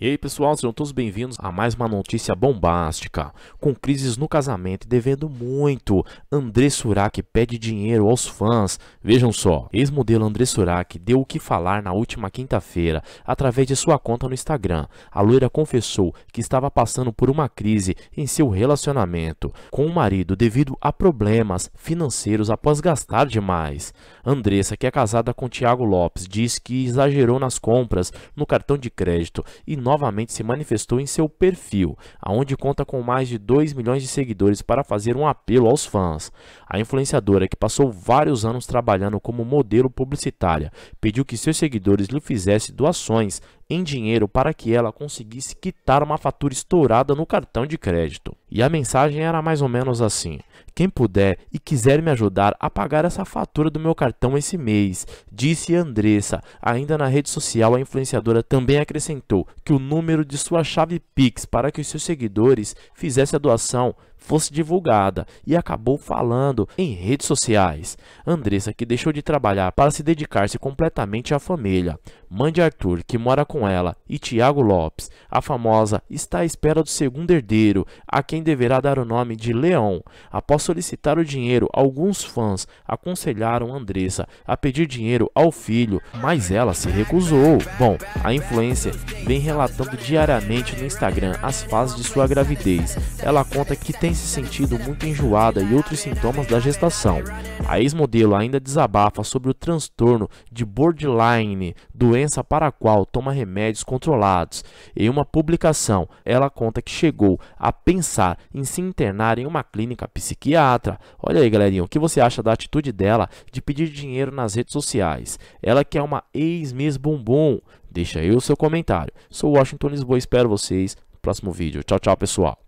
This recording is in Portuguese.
E aí pessoal, sejam todos bem-vindos a mais uma notícia bombástica. Com crises no casamento e devendo muito, André Surak pede dinheiro aos fãs. Vejam só, ex-modelo André Surak deu o que falar na última quinta-feira através de sua conta no Instagram. A loira confessou que estava passando por uma crise em seu relacionamento com o marido devido a problemas financeiros após gastar demais. Andressa, que é casada com Tiago Lopes, diz que exagerou nas compras no cartão de crédito e novamente se manifestou em seu perfil, aonde conta com mais de 2 milhões de seguidores para fazer um apelo aos fãs. A influenciadora, que passou vários anos trabalhando como modelo publicitária, pediu que seus seguidores lhe fizessem doações em dinheiro para que ela conseguisse quitar uma fatura estourada no cartão de crédito. E a mensagem era mais ou menos assim: Quem puder e quiser me ajudar a pagar essa fatura do meu cartão esse mês, disse Andressa. Ainda na rede social, a influenciadora também acrescentou que o número de sua chave Pix para que os seus seguidores fizessem a doação fosse divulgada e acabou falando em redes sociais. Andressa, que deixou de trabalhar para se dedicar-se completamente à família, mãe de Arthur, que mora com ela, e Tiago Lopes, a famosa, está à espera do segundo herdeiro, a quem deverá dar o nome de Leão. Após solicitar o dinheiro, alguns fãs aconselharam Andressa a pedir dinheiro ao filho, mas ela se recusou. Bom, a influência vem relatando diariamente no Instagram as fases de sua gravidez. Ela conta que tem se sentido muito enjoada e outros sintomas da gestação. A ex-modelo ainda desabafa sobre o transtorno de borderline, doença para a qual toma remédios controlados. Em uma publicação, ela conta que chegou a pensar em se internar em uma clínica psiquiatra. Olha aí, galerinha, o que você acha da atitude dela de pedir dinheiro nas redes sociais? Ela que é uma ex-miss bumbum. Deixa aí o seu comentário. Sou Washington Lisboa, espero vocês no próximo vídeo. Tchau, tchau, pessoal.